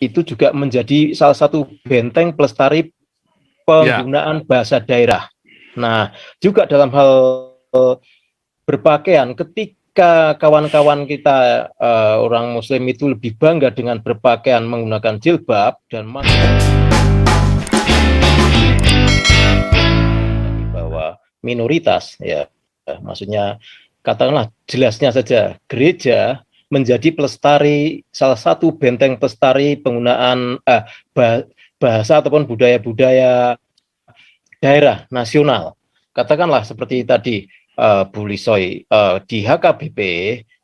itu juga menjadi salah satu benteng pelestari penggunaan yeah. bahasa daerah. Nah, juga dalam hal eh, berpakaian, ketika kawan-kawan kita uh, orang Muslim itu lebih bangga dengan berpakaian menggunakan jilbab dan bahwa minoritas, ya, maksudnya katakanlah jelasnya saja gereja menjadi pelestari salah satu benteng pelestari penggunaan eh, bahasa ataupun budaya-budaya daerah nasional. Katakanlah seperti tadi eh, Bu Lisoy eh, di HKBP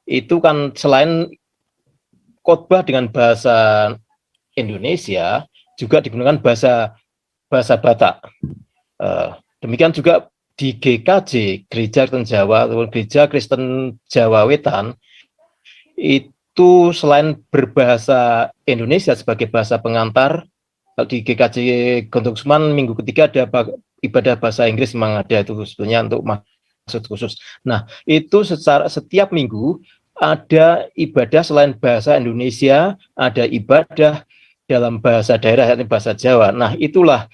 itu kan selain khotbah dengan bahasa Indonesia juga digunakan bahasa bahasa Batak. Eh, demikian juga di GKJ Gereja Kristen Jawa atau Gereja Kristen Jawa Wetan itu selain berbahasa Indonesia sebagai bahasa pengantar, di GKJ Gontok Suman minggu ketiga ada ibadah bahasa Inggris memang ada itu sebetulnya untuk maksud khusus. Nah, itu secara setiap minggu ada ibadah selain bahasa Indonesia, ada ibadah dalam bahasa daerah, yakni bahasa Jawa. Nah, itulah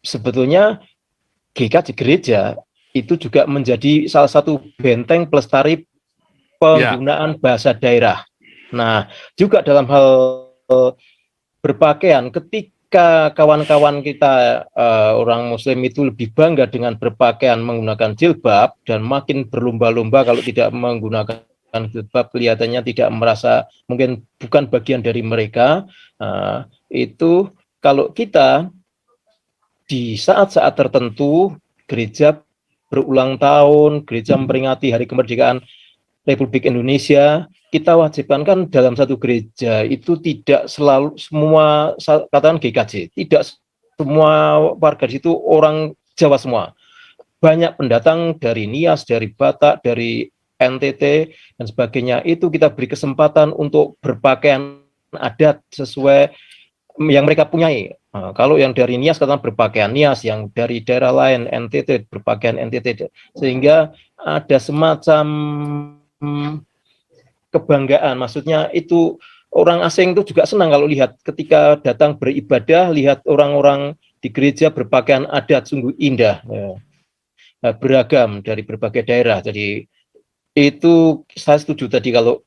sebetulnya GKJ gereja itu juga menjadi salah satu benteng pelestari Ya. penggunaan yeah. bahasa daerah. Nah, juga dalam hal eh, berpakaian, ketika kawan-kawan kita uh, orang Muslim itu lebih bangga dengan berpakaian menggunakan jilbab dan makin berlomba-lomba kalau tidak menggunakan jilbab kelihatannya tidak merasa mungkin bukan bagian dari mereka. Uh, itu kalau kita di saat-saat tertentu gereja berulang tahun, gereja hmm. memperingati hari kemerdekaan Republik Indonesia kita wajibkan kan dalam satu gereja itu tidak selalu semua katakan GKJ tidak semua warga di situ orang Jawa semua banyak pendatang dari Nias dari Batak dari NTT dan sebagainya itu kita beri kesempatan untuk berpakaian adat sesuai yang mereka punyai Nah, kalau yang dari Nias katakan berpakaian Nias, yang dari daerah lain NTT berpakaian NTT, sehingga ada semacam hmm, kebanggaan. Maksudnya itu orang asing itu juga senang kalau lihat ketika datang beribadah, lihat orang-orang di gereja berpakaian adat sungguh indah, ya. Nah, beragam dari berbagai daerah. Jadi itu saya setuju tadi kalau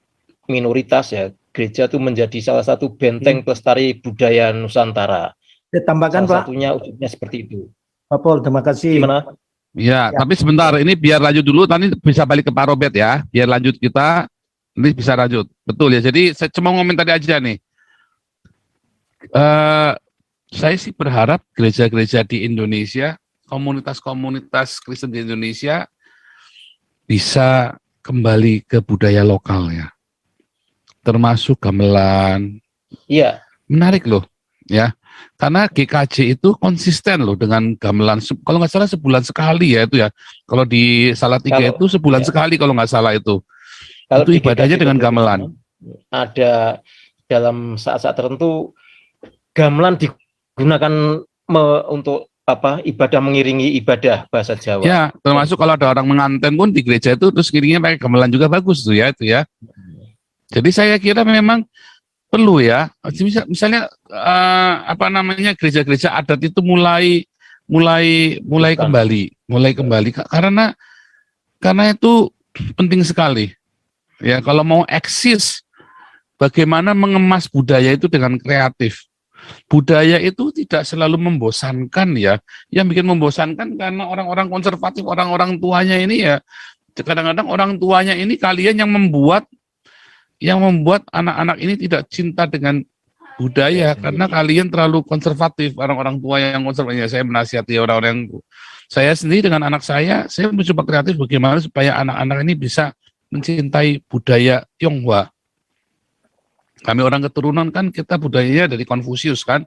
minoritas ya gereja itu menjadi salah satu benteng hmm. pelestari budaya Nusantara. Ditambahkan salah Pak. Satunya wujudnya seperti itu. Pak Paul, terima kasih. Gimana? Ya, ya, tapi sebentar ini biar lanjut dulu nanti bisa balik ke Pak Robert ya. Biar lanjut kita nanti bisa lanjut. Betul ya. Jadi saya cuma ngomong tadi aja nih. Uh, saya sih berharap gereja-gereja di Indonesia, komunitas-komunitas Kristen di Indonesia bisa kembali ke budaya lokal ya. Termasuk gamelan. Iya. Menarik loh, ya. Karena GKJ itu konsisten loh dengan gamelan. Kalau nggak salah sebulan sekali ya itu ya. Kalau di salah tiga itu sebulan ya. sekali kalau nggak salah itu. Kalau itu ibadahnya dengan gamelan. Ada dalam saat-saat tertentu gamelan digunakan me, untuk apa ibadah mengiringi ibadah bahasa Jawa. Ya, termasuk kalau ada orang menganten pun di gereja itu terus kirinya pakai gamelan juga bagus tuh ya itu ya. Hmm. Jadi saya kira memang perlu ya misalnya uh, apa namanya gereja-gereja adat itu mulai mulai mulai Bukan. kembali mulai kembali karena karena itu penting sekali ya kalau mau eksis bagaimana mengemas budaya itu dengan kreatif budaya itu tidak selalu membosankan ya yang bikin membosankan karena orang-orang konservatif orang-orang tuanya ini ya kadang-kadang orang tuanya ini kalian yang membuat yang membuat anak-anak ini tidak cinta dengan budaya iya, karena iya. kalian terlalu konservatif orang-orang tua yang konservatif ya, saya menasihati orang-orang yang saya sendiri dengan anak saya saya mencoba kreatif bagaimana supaya anak-anak ini bisa mencintai budaya Tionghoa kami orang keturunan kan kita budayanya dari Konfusius kan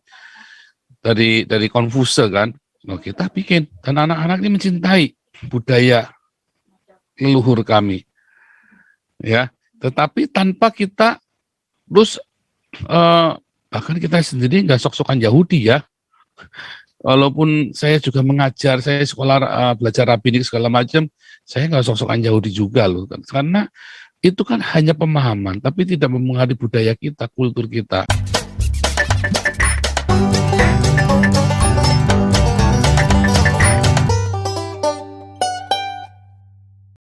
dari dari Konfuse kan nah, kita bikin dan anak-anak ini mencintai budaya leluhur kami ya tetapi tanpa kita terus eh, bahkan kita sendiri nggak sok-sokan Yahudi ya. Walaupun saya juga mengajar, saya sekolah eh, belajar rabbinik segala macam, saya nggak sok-sokan Yahudi juga loh. Karena itu kan hanya pemahaman, tapi tidak mempengaruhi budaya kita, kultur kita.